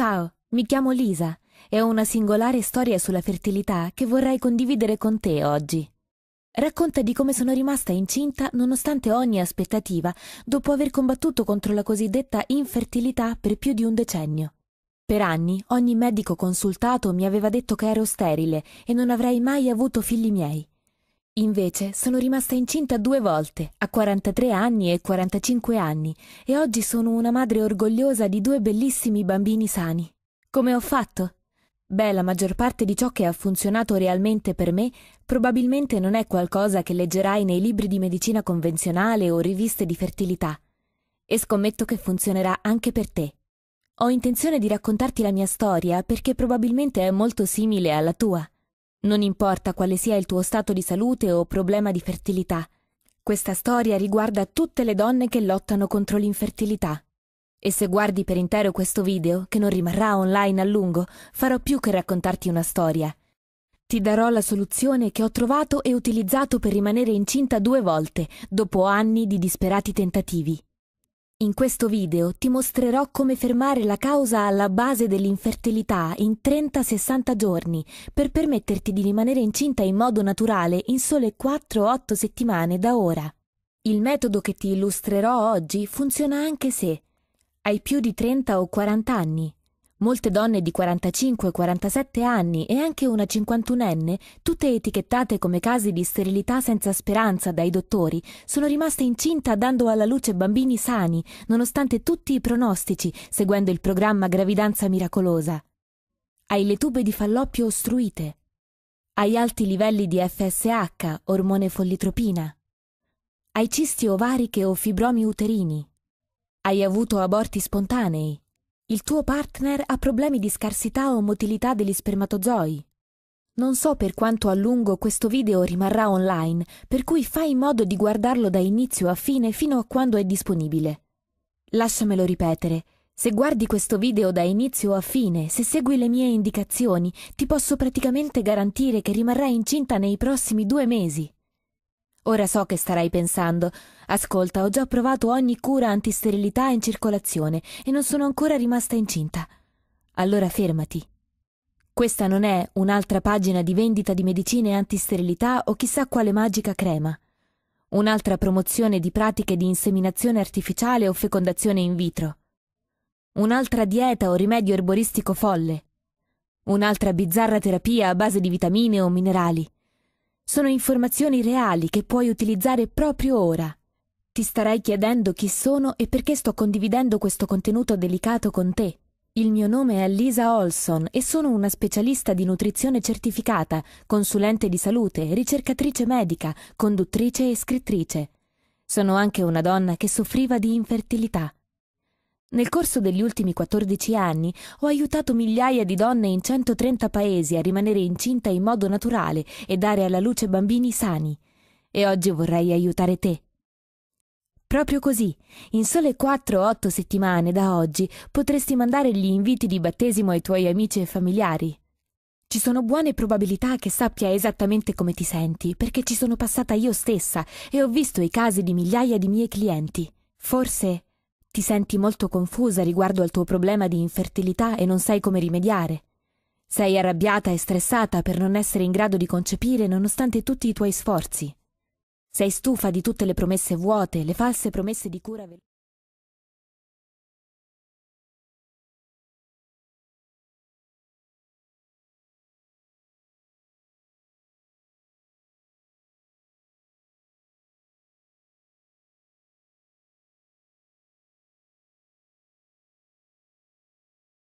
Ciao, mi chiamo Lisa e ho una singolare storia sulla fertilità che vorrei condividere con te oggi. Racconta di come sono rimasta incinta nonostante ogni aspettativa dopo aver combattuto contro la cosiddetta infertilità per più di un decennio. Per anni ogni medico consultato mi aveva detto che ero sterile e non avrei mai avuto figli miei. Invece sono rimasta incinta due volte, a 43 anni e 45 anni, e oggi sono una madre orgogliosa di due bellissimi bambini sani. Come ho fatto? Beh, la maggior parte di ciò che ha funzionato realmente per me probabilmente non è qualcosa che leggerai nei libri di medicina convenzionale o riviste di fertilità. E scommetto che funzionerà anche per te. Ho intenzione di raccontarti la mia storia perché probabilmente è molto simile alla tua. Non importa quale sia il tuo stato di salute o problema di fertilità, questa storia riguarda tutte le donne che lottano contro l'infertilità. E se guardi per intero questo video, che non rimarrà online a lungo, farò più che raccontarti una storia. Ti darò la soluzione che ho trovato e utilizzato per rimanere incinta due volte, dopo anni di disperati tentativi. In questo video ti mostrerò come fermare la causa alla base dell'infertilità in 30-60 giorni per permetterti di rimanere incinta in modo naturale in sole 4-8 settimane da ora. Il metodo che ti illustrerò oggi funziona anche se hai più di 30 o 40 anni, Molte donne di 45-47 anni e anche una 51enne, tutte etichettate come casi di sterilità senza speranza dai dottori, sono rimaste incinta dando alla luce bambini sani, nonostante tutti i pronostici, seguendo il programma Gravidanza Miracolosa. Hai le tube di falloppio ostruite. Hai alti livelli di FSH, ormone follitropina. Hai cisti ovariche o fibromi uterini. Hai avuto aborti spontanei il tuo partner ha problemi di scarsità o motilità degli spermatozoi. Non so per quanto a lungo questo video rimarrà online, per cui fai in modo di guardarlo da inizio a fine fino a quando è disponibile. Lasciamelo ripetere. Se guardi questo video da inizio a fine, se segui le mie indicazioni, ti posso praticamente garantire che rimarrai incinta nei prossimi due mesi. Ora so che starai pensando. Ascolta, ho già provato ogni cura antisterilità in circolazione e non sono ancora rimasta incinta. Allora fermati. Questa non è un'altra pagina di vendita di medicine antisterilità o chissà quale magica crema. Un'altra promozione di pratiche di inseminazione artificiale o fecondazione in vitro. Un'altra dieta o rimedio erboristico folle. Un'altra bizzarra terapia a base di vitamine o minerali sono informazioni reali che puoi utilizzare proprio ora. Ti starai chiedendo chi sono e perché sto condividendo questo contenuto delicato con te. Il mio nome è Lisa Olson e sono una specialista di nutrizione certificata, consulente di salute, ricercatrice medica, conduttrice e scrittrice. Sono anche una donna che soffriva di infertilità. Nel corso degli ultimi 14 anni ho aiutato migliaia di donne in 130 paesi a rimanere incinta in modo naturale e dare alla luce bambini sani. E oggi vorrei aiutare te. Proprio così, in sole 4-8 settimane da oggi potresti mandare gli inviti di battesimo ai tuoi amici e familiari. Ci sono buone probabilità che sappia esattamente come ti senti, perché ci sono passata io stessa e ho visto i casi di migliaia di miei clienti. Forse ti senti molto confusa riguardo al tuo problema di infertilità e non sai come rimediare. Sei arrabbiata e stressata per non essere in grado di concepire nonostante tutti i tuoi sforzi. Sei stufa di tutte le promesse vuote, le false promesse di cura veloce.